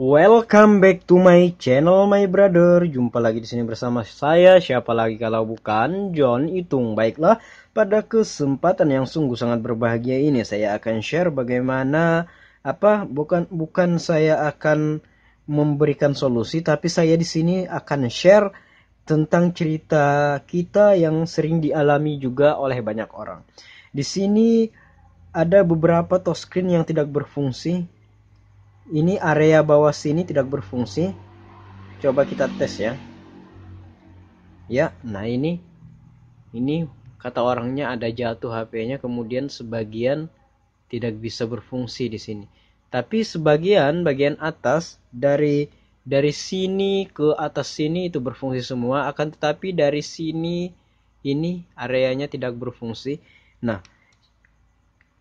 Welcome back to my channel my brother. Jumpa lagi di sini bersama saya siapa lagi kalau bukan John Itung. Baiklah, pada kesempatan yang sungguh sangat berbahagia ini saya akan share bagaimana apa bukan bukan saya akan memberikan solusi tapi saya di sini akan share tentang cerita kita yang sering dialami juga oleh banyak orang. Di sini ada beberapa touchscreen yang tidak berfungsi ini area bawah sini tidak berfungsi coba kita tes ya ya nah ini ini kata orangnya ada jatuh HP-nya kemudian sebagian tidak bisa berfungsi di sini tapi sebagian bagian atas dari dari sini ke atas sini itu berfungsi semua akan tetapi dari sini ini areanya tidak berfungsi nah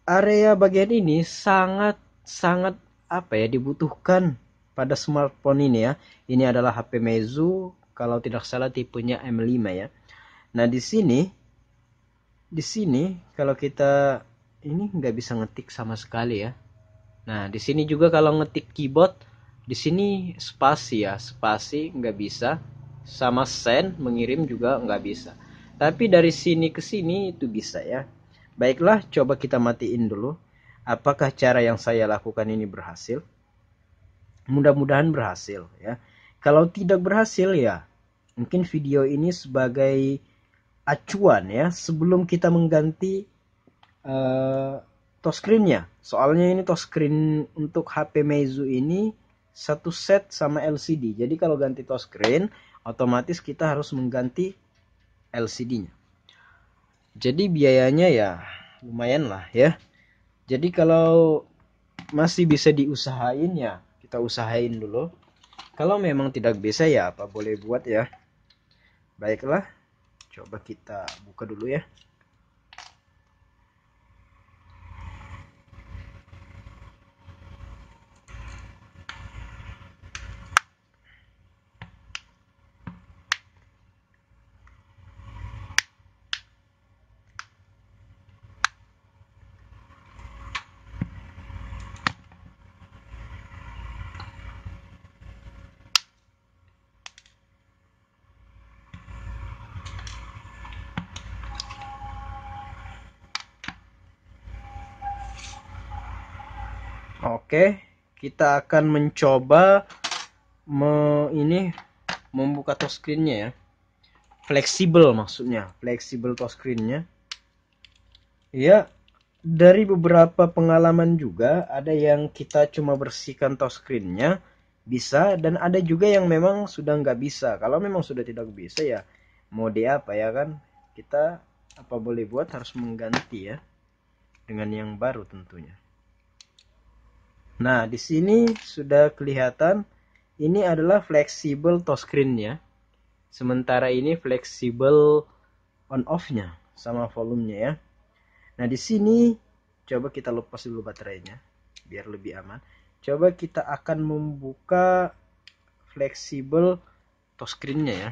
area bagian ini sangat sangat apa ya dibutuhkan pada smartphone ini ya. Ini adalah HP Meizu kalau tidak salah tipenya M5 ya. Nah, di sini di sini kalau kita ini nggak bisa ngetik sama sekali ya. Nah, di sini juga kalau ngetik keyboard di sini spasi ya, spasi nggak bisa sama send mengirim juga nggak bisa. Tapi dari sini ke sini itu bisa ya. Baiklah, coba kita matiin dulu apakah cara yang saya lakukan ini berhasil? Mudah-mudahan berhasil ya. Kalau tidak berhasil ya, mungkin video ini sebagai acuan ya sebelum kita mengganti uh, screen-nya. Soalnya ini touchscreen untuk HP Meizu ini satu set sama LCD. Jadi kalau ganti touchscreen, otomatis kita harus mengganti LCD-nya. Jadi biayanya ya lumayan lah ya jadi kalau masih bisa diusahain ya kita usahain dulu kalau memang tidak bisa ya apa boleh buat ya baiklah coba kita buka dulu ya Oke, kita akan mencoba me, ini membuka touchscreen-nya ya. Fleksibel maksudnya, fleksibel touchscreen-nya. Iya, dari beberapa pengalaman juga ada yang kita cuma bersihkan touchscreen-nya bisa dan ada juga yang memang sudah nggak bisa. Kalau memang sudah tidak bisa ya mode apa ya kan kita apa boleh buat harus mengganti ya dengan yang baru tentunya. Nah, di sini sudah kelihatan ini adalah fleksibel touchscreen ya. Sementara ini fleksibel on off-nya sama volumenya ya. Nah, di sini coba kita lepas dulu baterainya biar lebih aman. Coba kita akan membuka fleksibel touchscreen-nya ya.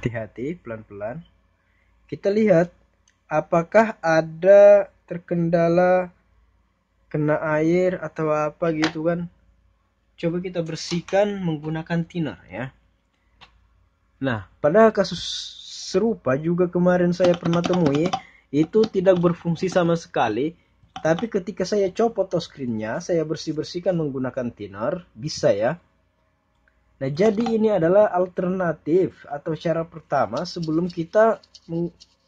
hati-hati, pelan-pelan. Kita lihat apakah ada terkendala kena air atau apa gitu kan. Coba kita bersihkan menggunakan thinner ya. Nah, pada kasus serupa juga kemarin saya pernah temui itu tidak berfungsi sama sekali. Tapi ketika saya copot touchscreennya, saya bersih-bersihkan menggunakan thinner, bisa ya. Nah, jadi ini adalah alternatif atau cara pertama sebelum kita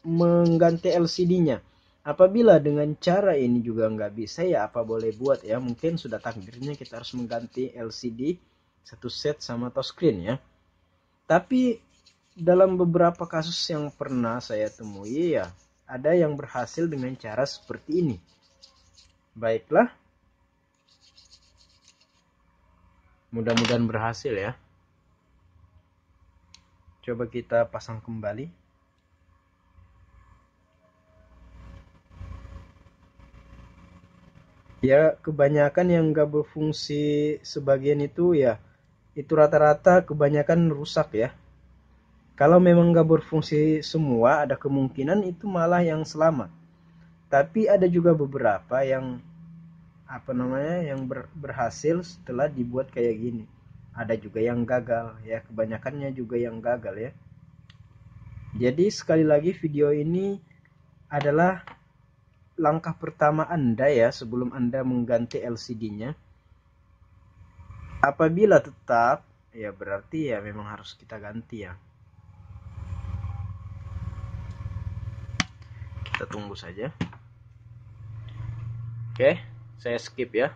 mengganti LCD-nya. Apabila dengan cara ini juga nggak bisa, ya apa boleh buat ya. Mungkin sudah takdirnya kita harus mengganti LCD satu set sama touchscreen ya. Tapi dalam beberapa kasus yang pernah saya temui ya, ada yang berhasil dengan cara seperti ini. Baiklah, mudah-mudahan berhasil ya coba kita pasang kembali ya kebanyakan yang gak berfungsi sebagian itu ya itu rata-rata kebanyakan rusak ya kalau memang gak berfungsi semua ada kemungkinan itu malah yang selamat tapi ada juga beberapa yang apa namanya yang ber, berhasil setelah dibuat kayak gini ada juga yang gagal ya kebanyakannya juga yang gagal ya jadi sekali lagi video ini adalah langkah pertama Anda ya sebelum Anda mengganti LCD-nya apabila tetap ya berarti ya memang harus kita ganti ya kita tunggu saja oke okay saya skip ya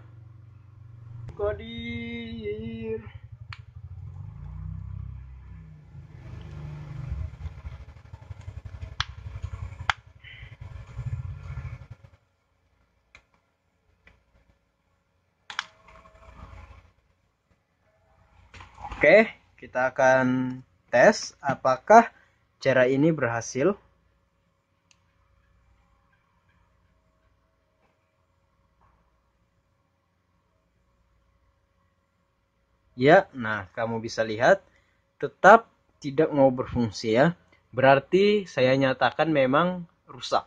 Kodir Oke, kita akan tes apakah cara ini berhasil. ya. Nah, kamu bisa lihat tetap tidak mau berfungsi ya. Berarti saya nyatakan memang rusak.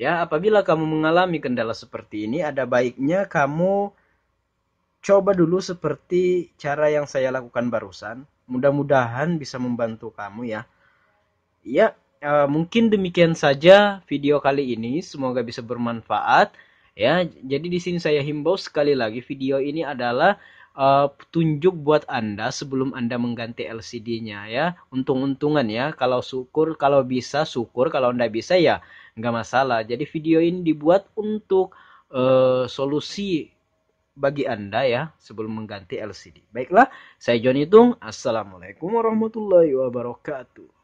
Ya, apabila kamu mengalami kendala seperti ini, ada baiknya kamu coba dulu seperti cara yang saya lakukan barusan. Mudah-mudahan bisa membantu kamu ya. Ya, e, mungkin demikian saja video kali ini. Semoga bisa bermanfaat. Ya, jadi di sini saya himbau sekali lagi video ini adalah uh, buat Anda sebelum Anda mengganti LCD-nya ya. Untung-untungan ya. Kalau syukur, kalau bisa syukur, kalau Anda bisa ya nggak masalah. Jadi video ini dibuat untuk uh, solusi bagi Anda ya sebelum mengganti LCD. Baiklah, saya John Hitung. Assalamualaikum warahmatullahi wabarakatuh.